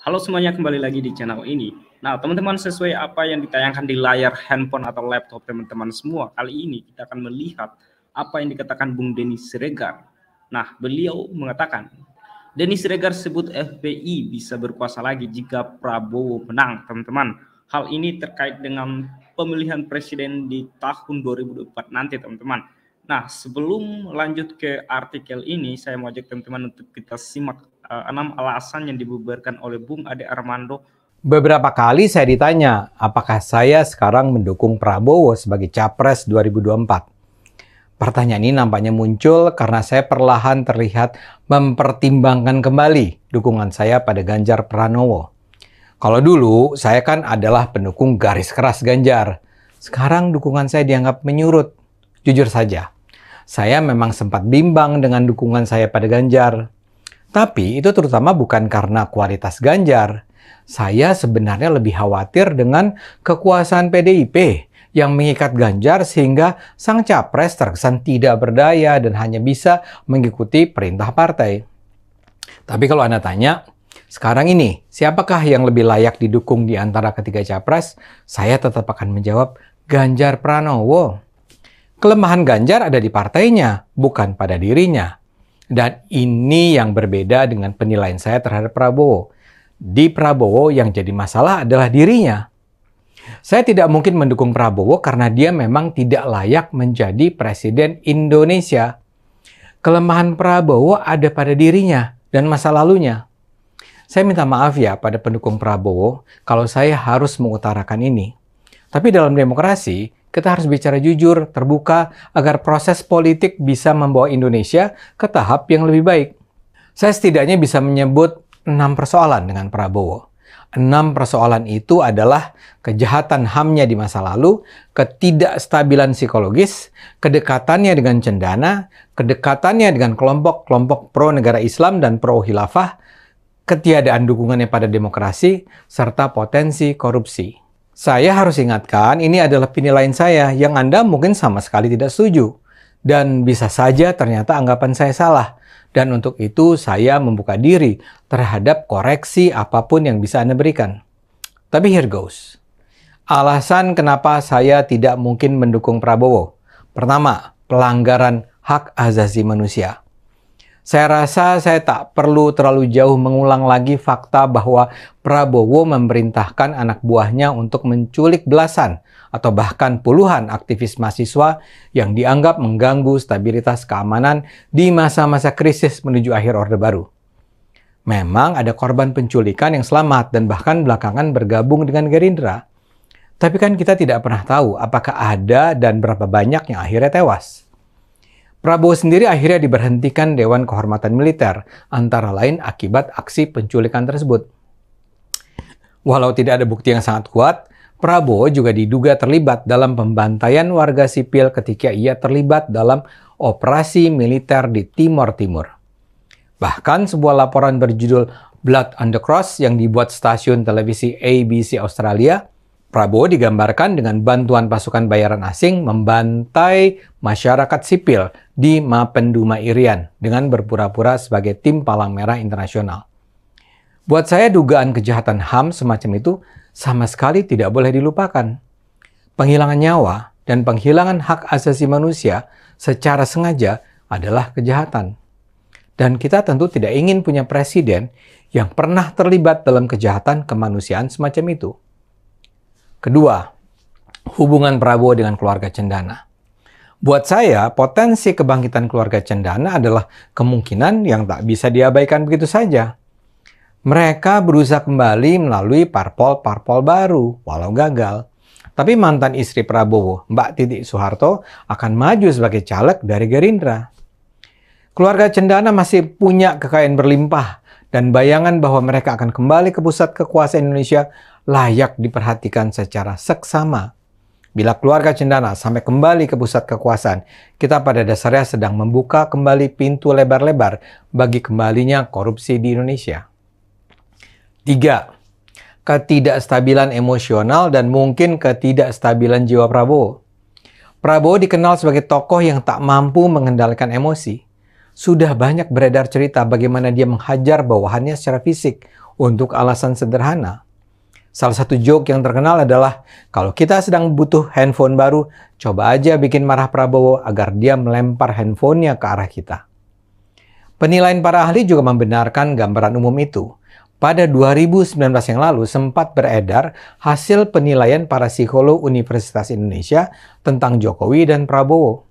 Halo semuanya kembali lagi di channel ini. Nah, teman-teman sesuai apa yang ditayangkan di layar handphone atau laptop teman-teman semua, kali ini kita akan melihat apa yang dikatakan Bung Deni Siregar. Nah, beliau mengatakan, Deni Siregar sebut FPI bisa berkuasa lagi jika Prabowo menang, teman-teman. Hal ini terkait dengan pemilihan presiden di tahun 2024 nanti, teman-teman. Nah, sebelum lanjut ke artikel ini, saya mau ajak teman-teman untuk kita simak Eh, enam alasan yang dibubarkan oleh Bung Ade Armando. Beberapa kali saya ditanya, apakah saya sekarang mendukung Prabowo sebagai capres 2024? Pertanyaan ini nampaknya muncul karena saya perlahan terlihat mempertimbangkan kembali dukungan saya pada Ganjar Pranowo. Kalau dulu, saya kan adalah pendukung garis keras Ganjar. Sekarang dukungan saya dianggap menyurut. Jujur saja, saya memang sempat bimbang dengan dukungan saya pada Ganjar tapi itu terutama bukan karena kualitas Ganjar. Saya sebenarnya lebih khawatir dengan kekuasaan PDIP yang mengikat Ganjar sehingga sang capres terkesan tidak berdaya dan hanya bisa mengikuti perintah partai. Tapi kalau Anda tanya, sekarang ini siapakah yang lebih layak didukung di antara ketiga capres? Saya tetap akan menjawab Ganjar Pranowo. Kelemahan Ganjar ada di partainya, bukan pada dirinya. Dan ini yang berbeda dengan penilaian saya terhadap Prabowo. Di Prabowo yang jadi masalah adalah dirinya. Saya tidak mungkin mendukung Prabowo karena dia memang tidak layak menjadi presiden Indonesia. Kelemahan Prabowo ada pada dirinya dan masa lalunya. Saya minta maaf ya pada pendukung Prabowo kalau saya harus mengutarakan ini. Tapi dalam demokrasi, kita harus bicara jujur, terbuka, agar proses politik bisa membawa Indonesia ke tahap yang lebih baik. Saya setidaknya bisa menyebut enam persoalan dengan Prabowo. Enam persoalan itu adalah kejahatan HAM-nya di masa lalu, ketidakstabilan psikologis, kedekatannya dengan cendana, kedekatannya dengan kelompok-kelompok pro negara Islam dan pro khilafah, ketiadaan dukungannya pada demokrasi, serta potensi korupsi. Saya harus ingatkan, ini adalah penilaian saya yang Anda mungkin sama sekali tidak setuju. Dan bisa saja ternyata anggapan saya salah. Dan untuk itu saya membuka diri terhadap koreksi apapun yang bisa Anda berikan. Tapi here goes. Alasan kenapa saya tidak mungkin mendukung Prabowo. Pertama, pelanggaran hak asasi manusia. Saya rasa saya tak perlu terlalu jauh mengulang lagi fakta bahwa Prabowo memerintahkan anak buahnya untuk menculik belasan atau bahkan puluhan aktivis mahasiswa yang dianggap mengganggu stabilitas keamanan di masa-masa krisis menuju akhir Orde Baru. Memang ada korban penculikan yang selamat dan bahkan belakangan bergabung dengan Gerindra. Tapi kan kita tidak pernah tahu apakah ada dan berapa banyak yang akhirnya tewas. Prabowo sendiri akhirnya diberhentikan Dewan Kehormatan Militer, antara lain akibat aksi penculikan tersebut. Walau tidak ada bukti yang sangat kuat, Prabowo juga diduga terlibat dalam pembantaian warga sipil ketika ia terlibat dalam operasi militer di Timor Timur. Bahkan sebuah laporan berjudul Blood on the Cross yang dibuat stasiun televisi ABC Australia Prabowo digambarkan dengan bantuan pasukan bayaran asing membantai masyarakat sipil di Mapenduma Irian dengan berpura-pura sebagai tim Palang Merah Internasional. Buat saya dugaan kejahatan HAM semacam itu sama sekali tidak boleh dilupakan. Penghilangan nyawa dan penghilangan hak asasi manusia secara sengaja adalah kejahatan. Dan kita tentu tidak ingin punya presiden yang pernah terlibat dalam kejahatan kemanusiaan semacam itu. Kedua, hubungan Prabowo dengan keluarga Cendana. Buat saya, potensi kebangkitan keluarga Cendana adalah kemungkinan yang tak bisa diabaikan begitu saja. Mereka berusaha kembali melalui parpol-parpol baru, walau gagal. Tapi mantan istri Prabowo, Mbak Titik Soeharto, akan maju sebagai caleg dari Gerindra. Keluarga Cendana masih punya kekayaan berlimpah dan bayangan bahwa mereka akan kembali ke pusat kekuasaan Indonesia layak diperhatikan secara seksama. Bila keluarga cendana sampai kembali ke pusat kekuasaan, kita pada dasarnya sedang membuka kembali pintu lebar-lebar bagi kembalinya korupsi di Indonesia. 3. Ketidakstabilan emosional dan mungkin ketidakstabilan jiwa Prabowo. Prabowo dikenal sebagai tokoh yang tak mampu mengendalikan emosi. Sudah banyak beredar cerita bagaimana dia menghajar bawahannya secara fisik untuk alasan sederhana Salah satu joke yang terkenal adalah, kalau kita sedang butuh handphone baru, coba aja bikin marah Prabowo agar dia melempar handphonenya ke arah kita. Penilaian para ahli juga membenarkan gambaran umum itu. Pada 2019 yang lalu sempat beredar hasil penilaian para psikolog Universitas Indonesia tentang Jokowi dan Prabowo.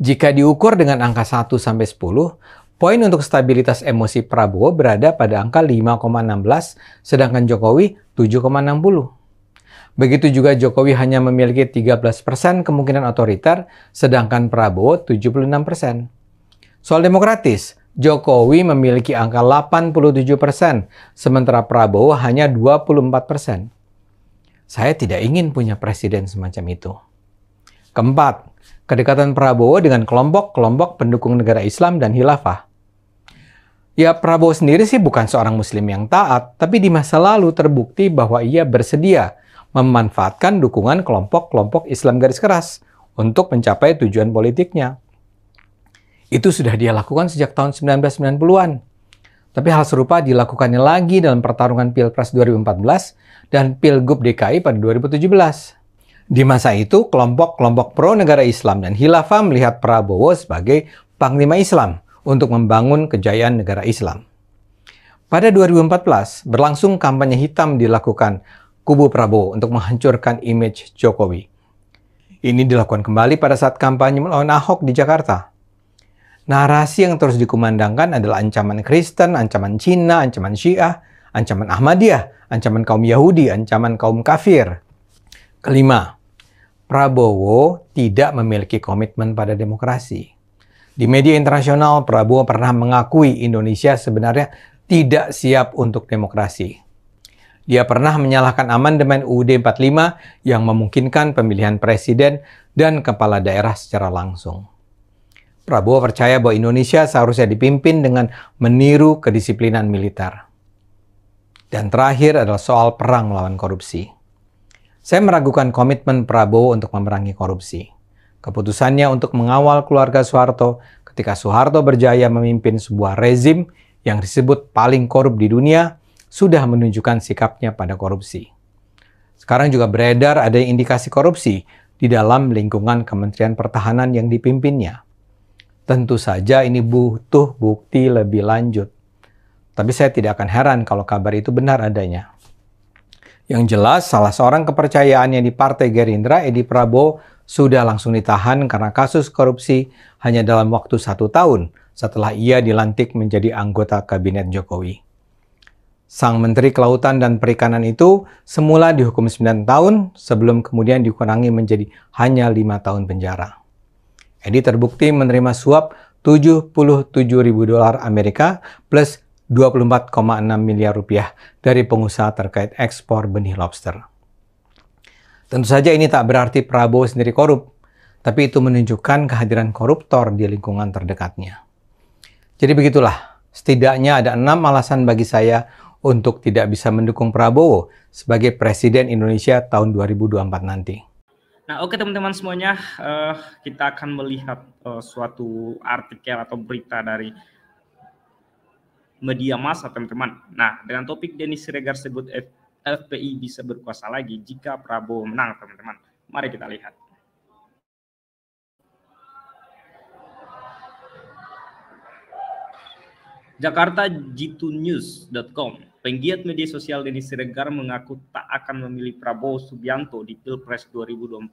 Jika diukur dengan angka 1 sampai 10, Poin untuk stabilitas emosi Prabowo berada pada angka 5,16, sedangkan Jokowi 7,60. Begitu juga Jokowi hanya memiliki 13% kemungkinan otoriter, sedangkan Prabowo 76%. Soal demokratis, Jokowi memiliki angka 87%, sementara Prabowo hanya 24%. Saya tidak ingin punya presiden semacam itu. Keempat, kedekatan Prabowo dengan kelompok-kelompok pendukung negara Islam dan hilafah. Ya, Prabowo sendiri sih bukan seorang Muslim yang taat, tapi di masa lalu terbukti bahwa ia bersedia memanfaatkan dukungan kelompok-kelompok Islam garis keras untuk mencapai tujuan politiknya. Itu sudah dia lakukan sejak tahun 1990-an. Tapi hal serupa dilakukannya lagi dalam pertarungan Pilpres 2014 dan Pilgub DKI pada 2017. Di masa itu, kelompok-kelompok pro negara Islam dan hilafah melihat Prabowo sebagai panglima Islam – untuk membangun kejayaan negara Islam. Pada 2014, berlangsung kampanye hitam dilakukan kubu Prabowo untuk menghancurkan image Jokowi. Ini dilakukan kembali pada saat kampanye melawan Ahok di Jakarta. Narasi yang terus dikumandangkan adalah ancaman Kristen, ancaman Cina, ancaman Syiah, ancaman Ahmadiyah, ancaman kaum Yahudi, ancaman kaum kafir. Kelima, Prabowo tidak memiliki komitmen pada demokrasi. Di media internasional, Prabowo pernah mengakui Indonesia sebenarnya tidak siap untuk demokrasi. Dia pernah menyalahkan amandemen UUD 45 yang memungkinkan pemilihan presiden dan kepala daerah secara langsung. Prabowo percaya bahwa Indonesia seharusnya dipimpin dengan meniru kedisiplinan militer. Dan terakhir adalah soal perang melawan korupsi. Saya meragukan komitmen Prabowo untuk memerangi korupsi. Keputusannya untuk mengawal keluarga Soeharto ketika Soeharto berjaya memimpin sebuah rezim yang disebut paling korup di dunia sudah menunjukkan sikapnya pada korupsi. Sekarang juga beredar ada indikasi korupsi di dalam lingkungan Kementerian Pertahanan yang dipimpinnya. Tentu saja ini butuh bukti lebih lanjut. Tapi saya tidak akan heran kalau kabar itu benar adanya. Yang jelas, salah seorang kepercayaannya di Partai Gerindra, Edi Prabowo, sudah langsung ditahan karena kasus korupsi hanya dalam waktu satu tahun setelah ia dilantik menjadi anggota Kabinet Jokowi. Sang Menteri Kelautan dan Perikanan itu semula dihukum 9 tahun sebelum kemudian dikurangi menjadi hanya lima tahun penjara. Edi terbukti menerima suap 77 ribu dolar Amerika plus 24,6 miliar rupiah dari pengusaha terkait ekspor benih lobster. Tentu saja ini tak berarti Prabowo sendiri korup, tapi itu menunjukkan kehadiran koruptor di lingkungan terdekatnya. Jadi begitulah, setidaknya ada enam alasan bagi saya untuk tidak bisa mendukung Prabowo sebagai Presiden Indonesia tahun 2024 nanti. Nah, oke okay, teman-teman semuanya, uh, kita akan melihat uh, suatu artikel atau berita dari media massa teman-teman. Nah, dengan topik Dennis Siregar sebut eh, FPI bisa berkuasa lagi jika Prabowo menang, teman-teman. Mari kita lihat. Jakarta newscom Penggiat media sosial Denis Siregar mengaku tak akan memilih Prabowo Subianto di Pilpres 2024.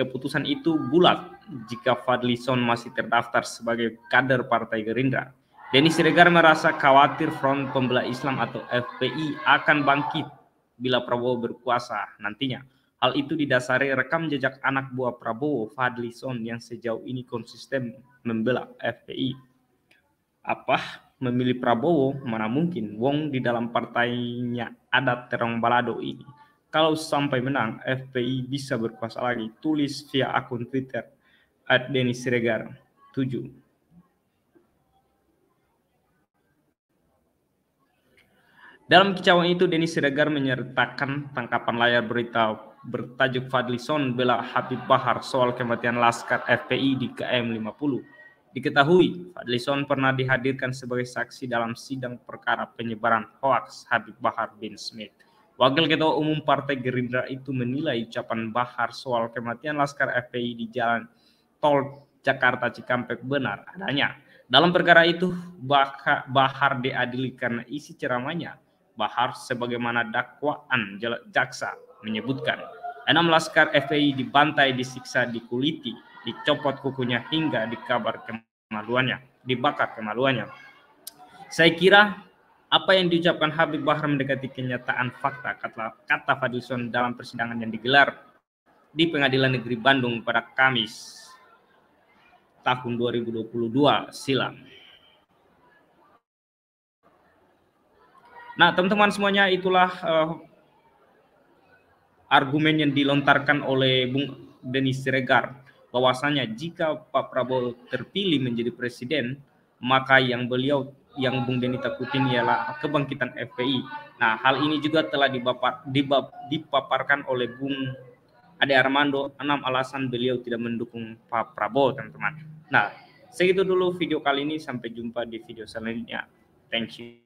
Keputusan itu bulat jika Fadlison masih terdaftar sebagai kader Partai Gerindra. Denis Siregar merasa khawatir Front Pembela Islam atau FPI akan bangkit bila Prabowo berkuasa nantinya. Hal itu didasari rekam jejak anak buah Prabowo, Fadli Son yang sejauh ini konsisten membela FPI. Apa memilih Prabowo? Mana mungkin? Wong di dalam partainya ada terong balado ini. Kalau sampai menang, FPI bisa berkuasa lagi. Tulis via akun Twitter at Denis Siregar 7. Dalam kicauan itu, Denny Siregar menyertakan tangkapan layar berita bertajuk Fadlison bela Habib Bahar soal kematian Laskar FPI di KM 50. Diketahui, Fadlison pernah dihadirkan sebagai saksi dalam sidang perkara penyebaran hoaks Habib Bahar bin Smith. Wakil Ketua Umum Partai Gerindra itu menilai ucapan Bahar soal kematian Laskar FPI di jalan tol Jakarta Cikampek benar adanya. Dalam perkara itu, Bahar diadili karena isi ceramahnya Bahar sebagaimana dakwaan jaksa menyebutkan. Enam laskar FPI dibantai, disiksa, dikuliti, dicopot kukunya hingga dikabar kemaluannya, dibakar kemaluannya. Saya kira apa yang diucapkan Habib Bahar mendekati kenyataan fakta, kata, kata Fadilson dalam persidangan yang digelar di Pengadilan Negeri Bandung pada Kamis tahun 2022 silam. Nah, teman-teman semuanya itulah uh, argumen yang dilontarkan oleh Bung Denis Siregar bahwasanya jika Pak Prabowo terpilih menjadi presiden, maka yang beliau yang Bung Deni takutin ialah kebangkitan FPI. Nah, hal ini juga telah dibapar, dibap, dipaparkan oleh Bung Ade Armando enam alasan beliau tidak mendukung Pak Prabowo, teman-teman. Nah, segitu dulu video kali ini. Sampai jumpa di video selanjutnya. Thank you.